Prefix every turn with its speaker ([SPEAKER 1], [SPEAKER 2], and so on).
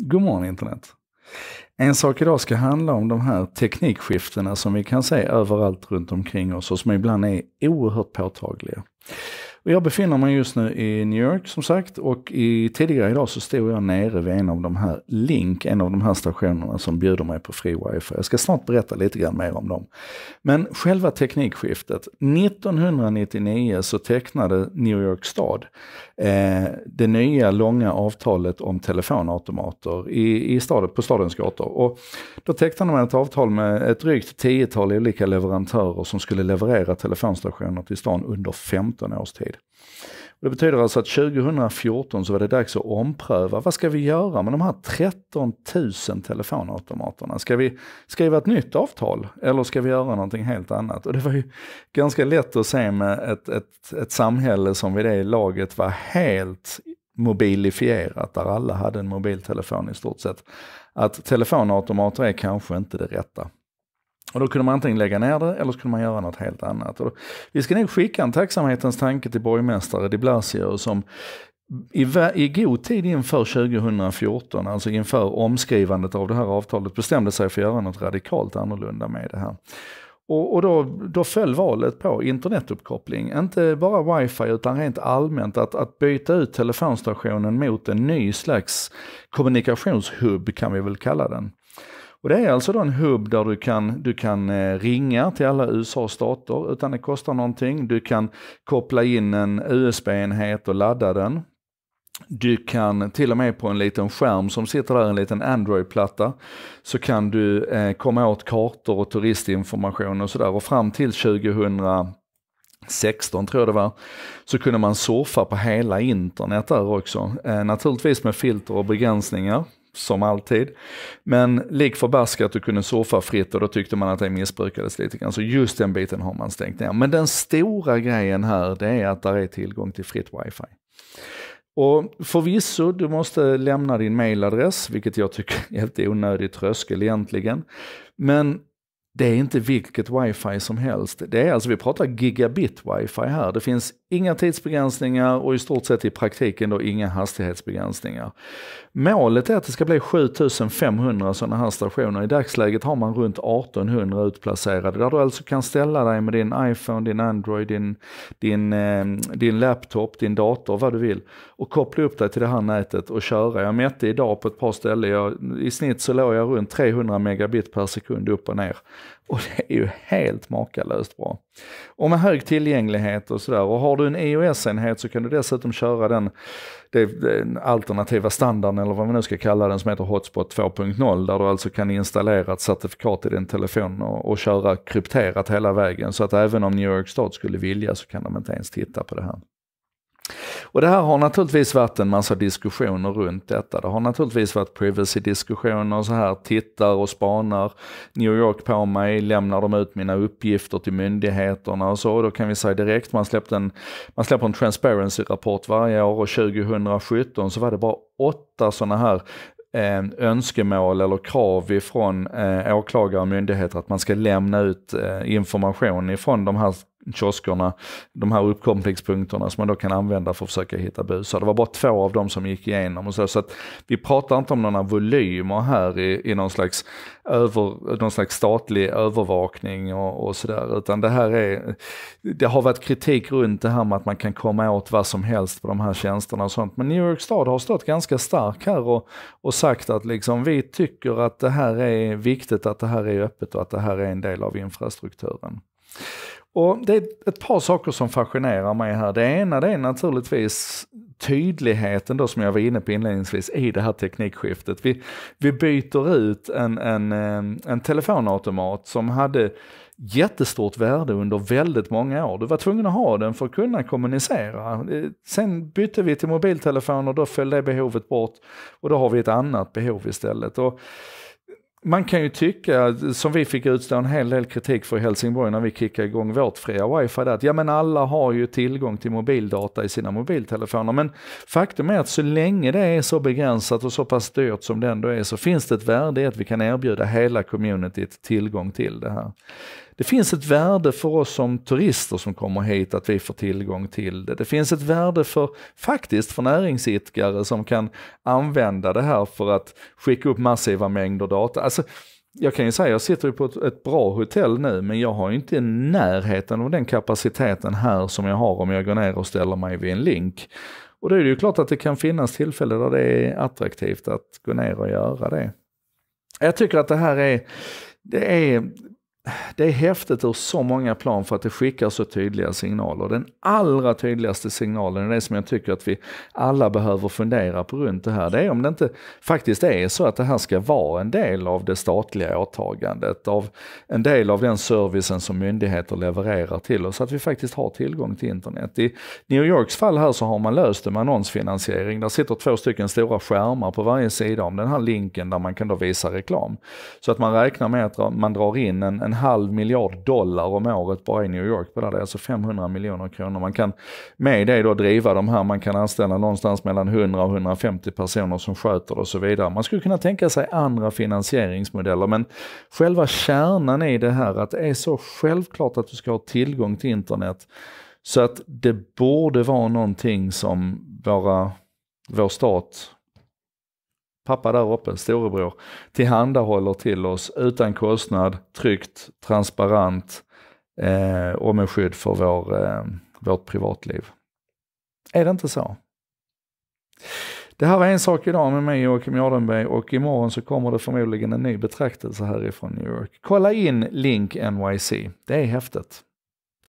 [SPEAKER 1] God morgon internet. En sak idag ska handla om de här teknikskiftena som vi kan se överallt runt omkring oss och som ibland är oerhört påtagliga. Och jag befinner mig just nu i New York som sagt och i, tidigare idag så stod jag nere vid en av de här Link, en av de här stationerna som bjuder mig på fri wifi. Jag ska snart berätta lite grann mer om dem. Men själva teknikskiftet. 1999 så tecknade New York stad eh, det nya långa avtalet om telefonautomater i, i staden, på stadens gator. Och då tecknade man ett avtal med ett drygt tiotal olika leverantörer som skulle leverera telefonstationer till stan under 15 års tid framtid. Det betyder alltså att 2014 så var det dags att ompröva. Vad ska vi göra med de här 13 000 telefonautomaterna? Ska vi skriva ett nytt avtal eller ska vi göra någonting helt annat? Och det var ju ganska lätt att se med ett, ett, ett samhälle som vid det laget var helt mobilifierat, där alla hade en mobiltelefon i stort sett, att telefonautomater är kanske inte det rätta. Och då kunde man antingen lägga ner det eller så kunde man göra något helt annat. Då, vi ska nog skicka en tacksamhetens tanke till borgmästare de Blasio som i, i god tid inför 2014, alltså inför omskrivandet av det här avtalet, bestämde sig för att göra något radikalt annorlunda med det här. Och, och då, då, föll valet på internetuppkoppling, inte bara wifi utan rent allmänt att, att byta ut telefonstationen mot en ny slags kommunikationshubb kan vi väl kalla den. Och det är alltså då en hubb där du kan, du kan eh, ringa till alla USAs stater utan det kostar någonting. Du kan koppla in en USB-enhet och ladda den. Du kan till och med på en liten skärm som sitter där, en liten Android-platta, så kan du eh, komma åt kartor och turistinformation och sådär. Och fram till 2016 tror jag det var, så kunde man surfa på hela internet där också. Eh, naturligtvis med filter och begränsningar som alltid. Men lik förbaskat, du kunde surfa fritt och då tyckte man att det missbrukades lite grann. Så just den biten har man stängt ner. Men den stora grejen här, det är att där är tillgång till fritt wifi. Och förvisso, du måste lämna din mailadress, vilket jag tycker är helt onödig tröskel egentligen. Men det är inte vilket wifi som helst. Det är alltså, vi pratar gigabit wifi här. Det finns Inga tidsbegränsningar och i stort sett i praktiken då inga hastighetsbegränsningar. Målet är att det ska bli 7500 sådana här stationer. I dagsläget har man runt 1800 utplacerade där du alltså kan ställa dig med din iPhone, din Android, din, din, eh, din laptop, din dator, vad du vill och koppla upp dig till det här nätet och köra. Jag mätte idag på ett par ställen, jag, i snitt så låg jag runt 300 megabit per sekund upp och ner. Och det är ju helt makalöst bra. Och med hög tillgänglighet och sådär. Och har du en iOS-enhet e så kan du dessutom köra den, den alternativa standarden, eller vad man nu ska kalla den, som heter Hotspot 2.0. Där du alltså kan installera ett certifikat i din telefon och, och köra krypterat hela vägen. Så att även om New York Stat skulle vilja så kan de inte ens titta på det här. Och det här har naturligtvis varit en massa diskussioner runt detta. Det har naturligtvis varit privacy-diskussioner så här, tittar och spanar New York på mig, lämnar de ut mina uppgifter till myndigheterna och så. Och då kan vi säga direkt, man släppte en, man släpper en transparency-rapport varje år och 2017 så var det bara åtta sådana här eh, önskemål eller krav ifrån eh, åklagare och myndigheter att man ska lämna ut eh, information ifrån de här kioskerna, de här uppkopplingspunkterna som man då kan använda för att försöka hitta busar. Det var bara två av dem som gick igenom och så. så att vi pratar inte om några volymer här i, i någon, slags över, någon slags statlig övervakning och, och sådär. Utan det här är, det har varit kritik runt det här med att man kan komma åt vad som helst på de här tjänsterna och sånt. Men New York stad har stått ganska stark här och, och sagt att liksom, vi tycker att det här är viktigt, att det här är öppet och att det här är en del av infrastrukturen. Och det är ett par saker som fascinerar mig här. Det ena det är naturligtvis tydligheten då som jag var inne på inledningsvis i det här teknikskiftet. Vi, vi byter ut en, en, en telefonautomat som hade jättestort värde under väldigt många år. Du var tvungen att ha den för att kunna kommunicera. Sen bytte vi till mobiltelefoner, då föll det behovet bort och då har vi ett annat behov istället. Och man kan ju tycka, som vi fick utstå en hel del kritik för i Helsingborg när vi kickade igång vårt fria wifi, att ja men alla har ju tillgång till mobildata i sina mobiltelefoner. Men faktum är att så länge det är så begränsat och så pass dyrt som det ändå är så finns det ett värde i att vi kan erbjuda hela communityt tillgång till det här. Det finns ett värde för oss som turister som kommer hit att vi får tillgång till det. Det finns ett värde för, faktiskt, för näringsidkare som kan använda det här för att skicka upp massiva mängder data. Alltså, jag kan ju säga, jag sitter ju på ett, ett, bra hotell nu, men jag har ju inte närheten av den kapaciteten här som jag har om jag går ner och ställer mig vid en link. Och då är det ju klart att det kan finnas tillfällen där det är attraktivt att gå ner och göra det. Jag tycker att det här är, det är, det är häftigt ur så många plan för att det skickar så tydliga signaler. Den allra tydligaste signalen, det som jag tycker att vi alla behöver fundera på runt det här, det är om det inte faktiskt är så att det här ska vara en del av det statliga åtagandet, av en del av den servicen som myndigheter levererar till oss, att vi faktiskt har tillgång till internet. I New Yorks fall här så har man löst det med annonsfinansiering. Där sitter två stycken stora skärmar på varje sida om den här linken där man kan då visa reklam. Så att man räknar med att man drar in en en halv miljard dollar om året bara i New York på det. Det är alltså 500 miljoner kronor. Man kan med det då driva de här, man kan anställa någonstans mellan 100 och 150 personer som sköter det och så vidare. Man skulle kunna tänka sig andra finansieringsmodeller men själva kärnan i det här att det är så självklart att du ska ha tillgång till internet så att det borde vara någonting som våra, vår stat pappa där uppe, storebror, tillhandahåller till oss utan kostnad, tryggt, transparent eh, och med skydd för vår, eh, vårt privatliv. Är det inte så? Det här var en sak idag med mig och Joakim Jardenberg och imorgon så kommer det förmodligen en ny betraktelse härifrån New York. Kolla in Link NYC, det är häftigt.